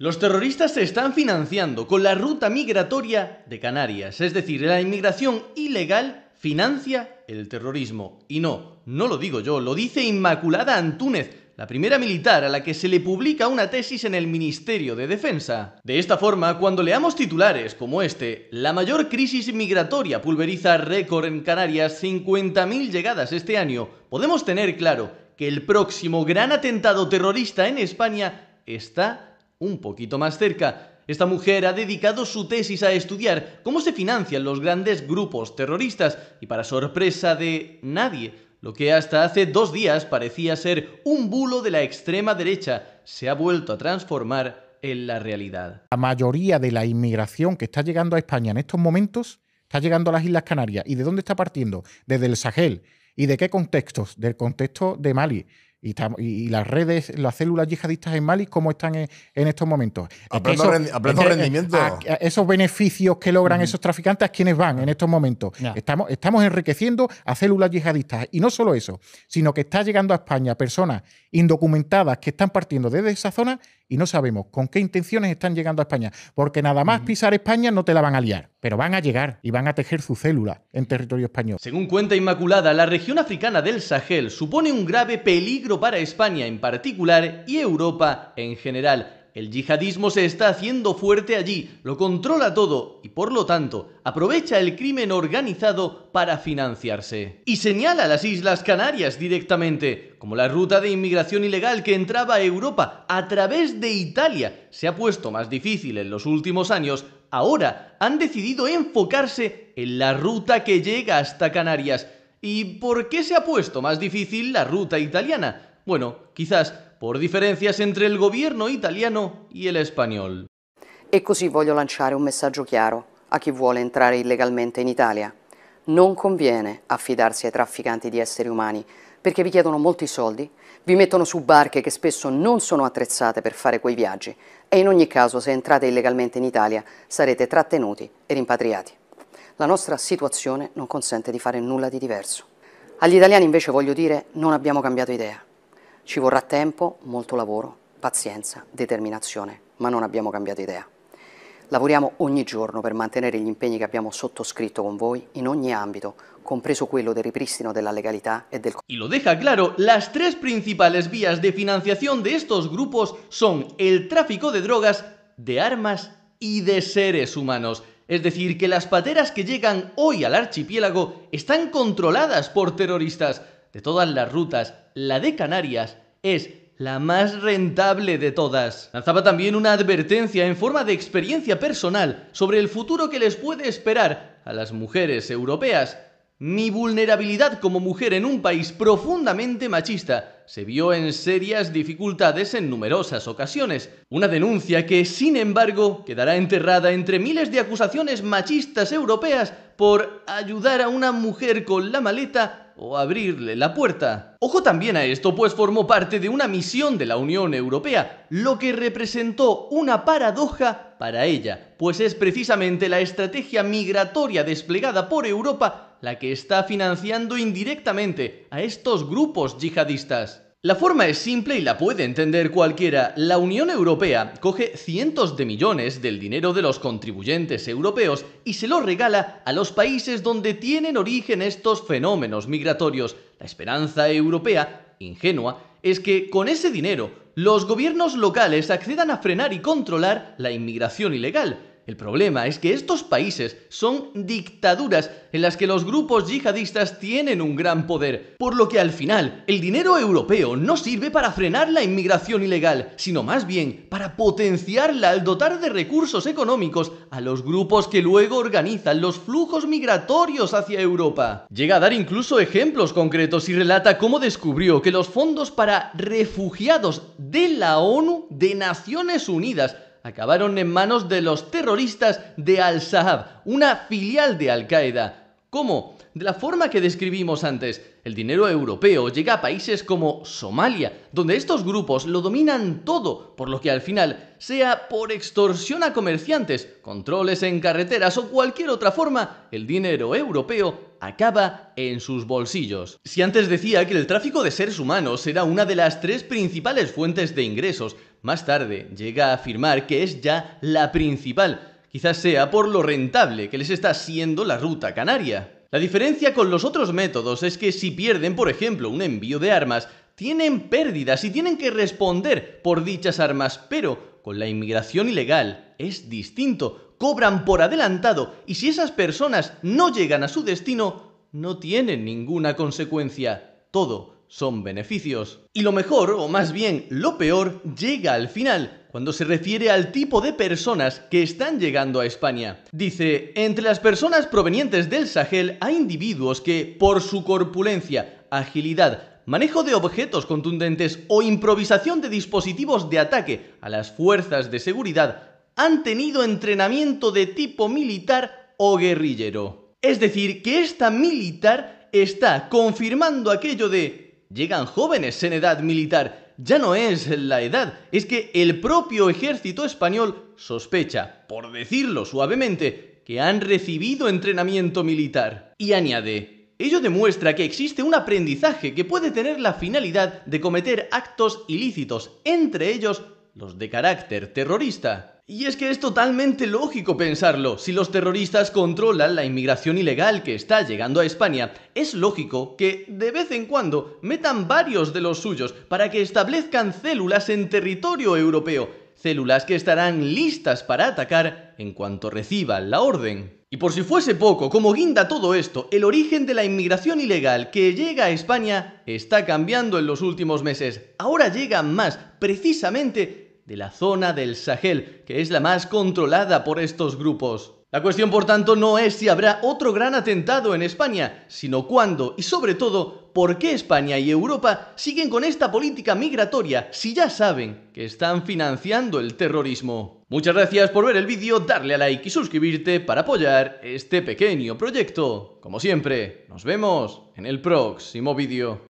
Los terroristas se están financiando con la ruta migratoria de Canarias, es decir, la inmigración ilegal financia el terrorismo. Y no, no lo digo yo, lo dice Inmaculada Antúnez, la primera militar a la que se le publica una tesis en el Ministerio de Defensa. De esta forma, cuando leamos titulares como este, la mayor crisis migratoria pulveriza récord en Canarias, 50.000 llegadas este año, podemos tener claro que el próximo gran atentado terrorista en España está un poquito más cerca, esta mujer ha dedicado su tesis a estudiar cómo se financian los grandes grupos terroristas y para sorpresa de nadie, lo que hasta hace dos días parecía ser un bulo de la extrema derecha, se ha vuelto a transformar en la realidad. La mayoría de la inmigración que está llegando a España en estos momentos está llegando a las Islas Canarias. ¿Y de dónde está partiendo? Desde el Sahel. ¿Y de qué contextos? Del contexto de Mali, y, las redes, las células yihadistas en Mali, ¿cómo están en, estos momentos? Aprendo, rendimiento. esos beneficios que logran esos traficantes, ¿a quiénes van en estos momentos? Estamos, estamos enriqueciendo a células yihadistas. Y no solo eso, sino que está llegando a España personas indocumentadas que están partiendo desde esa zona y no sabemos con qué intenciones están llegando a España, porque nada más pisar España no te la van a liar, pero van a llegar y van a tejer su célula en territorio español. Según cuenta Inmaculada, la región africana del Sahel supone un grave peligro para España en particular y Europa en general. El yihadismo se está haciendo fuerte allí, lo controla todo y por lo tanto aprovecha el crimen organizado para financiarse. Y señala las Islas Canarias directamente, como la ruta de inmigración ilegal que entraba a Europa a través de Italia se ha puesto más difícil en los últimos años, ahora han decidido enfocarse en la ruta que llega hasta Canarias. ¿Y por qué se ha puesto más difícil la ruta italiana? Bueno, quizás por diferencias entre il governo italiano e el español. E così voglio lanciare un messaggio chiaro a chi vuole entrare illegalmente in Italia. Non conviene affidarsi ai trafficanti di esseri umani, perché vi chiedono molti soldi, vi mettono su barche che spesso non sono attrezzate per fare quei viaggi e in ogni caso se entrate illegalmente in Italia sarete trattenuti e rimpatriati. La nostra situazione non consente di fare nulla di diverso. Agli italiani invece voglio dire non abbiamo cambiato idea. Ci vorrà tempo, molto lavoro, pazienza, determinazione, ma non abbiamo cambiato idea. Lavoriamo ogni giorno per mantenere gli impegni che abbiamo sottoscritto con voi in ogni ambito, compreso quello del ripristino della la legalidad e del... Y lo deja claro, las tres principales vías de financiación de estos grupos son el tráfico de drogas, de armas y de seres humanos. Es decir, que las pateras que llegan hoy al archipiélago están controladas por terroristas de todas las rutas, la de Canarias es la más rentable de todas. Lanzaba también una advertencia en forma de experiencia personal sobre el futuro que les puede esperar a las mujeres europeas. Mi vulnerabilidad como mujer en un país profundamente machista se vio en serias dificultades en numerosas ocasiones. Una denuncia que, sin embargo, quedará enterrada entre miles de acusaciones machistas europeas por ayudar a una mujer con la maleta o abrirle la puerta. Ojo también a esto, pues formó parte de una misión de la Unión Europea, lo que representó una paradoja para ella, pues es precisamente la estrategia migratoria desplegada por Europa la que está financiando indirectamente a estos grupos yihadistas. La forma es simple y la puede entender cualquiera. La Unión Europea coge cientos de millones del dinero de los contribuyentes europeos y se lo regala a los países donde tienen origen estos fenómenos migratorios. La esperanza europea, ingenua, es que con ese dinero los gobiernos locales accedan a frenar y controlar la inmigración ilegal. El problema es que estos países son dictaduras en las que los grupos yihadistas tienen un gran poder, por lo que al final el dinero europeo no sirve para frenar la inmigración ilegal, sino más bien para potenciarla al dotar de recursos económicos a los grupos que luego organizan los flujos migratorios hacia Europa. Llega a dar incluso ejemplos concretos y relata cómo descubrió que los fondos para refugiados de la ONU, de Naciones Unidas, acabaron en manos de los terroristas de al sahab una filial de Al-Qaeda. ¿Cómo? De la forma que describimos antes, el dinero europeo llega a países como Somalia, donde estos grupos lo dominan todo, por lo que al final, sea por extorsión a comerciantes, controles en carreteras o cualquier otra forma, el dinero europeo acaba en sus bolsillos. Si antes decía que el tráfico de seres humanos era una de las tres principales fuentes de ingresos, más tarde llega a afirmar que es ya la principal, quizás sea por lo rentable que les está siendo la ruta canaria. La diferencia con los otros métodos es que si pierden, por ejemplo, un envío de armas, tienen pérdidas y tienen que responder por dichas armas, pero con la inmigración ilegal es distinto, cobran por adelantado y si esas personas no llegan a su destino, no tienen ninguna consecuencia. Todo son beneficios. Y lo mejor, o más bien lo peor, llega al final, cuando se refiere al tipo de personas que están llegando a España. Dice, entre las personas provenientes del Sahel hay individuos que, por su corpulencia, agilidad, manejo de objetos contundentes o improvisación de dispositivos de ataque a las fuerzas de seguridad han tenido entrenamiento de tipo militar o guerrillero. Es decir, que esta militar está confirmando aquello de llegan jóvenes en edad militar. Ya no es la edad, es que el propio ejército español sospecha, por decirlo suavemente, que han recibido entrenamiento militar. Y añade, ello demuestra que existe un aprendizaje que puede tener la finalidad de cometer actos ilícitos, entre ellos los de carácter terrorista. Y es que es totalmente lógico pensarlo. Si los terroristas controlan la inmigración ilegal que está llegando a España, es lógico que de vez en cuando metan varios de los suyos para que establezcan células en territorio europeo, células que estarán listas para atacar en cuanto reciban la orden. Y por si fuese poco, como guinda todo esto, el origen de la inmigración ilegal que llega a España está cambiando en los últimos meses. Ahora llegan más, precisamente de la zona del Sahel, que es la más controlada por estos grupos. La cuestión, por tanto, no es si habrá otro gran atentado en España, sino cuándo y, sobre todo, por qué España y Europa siguen con esta política migratoria si ya saben que están financiando el terrorismo. Muchas gracias por ver el vídeo, darle a like y suscribirte para apoyar este pequeño proyecto. Como siempre, nos vemos en el próximo vídeo.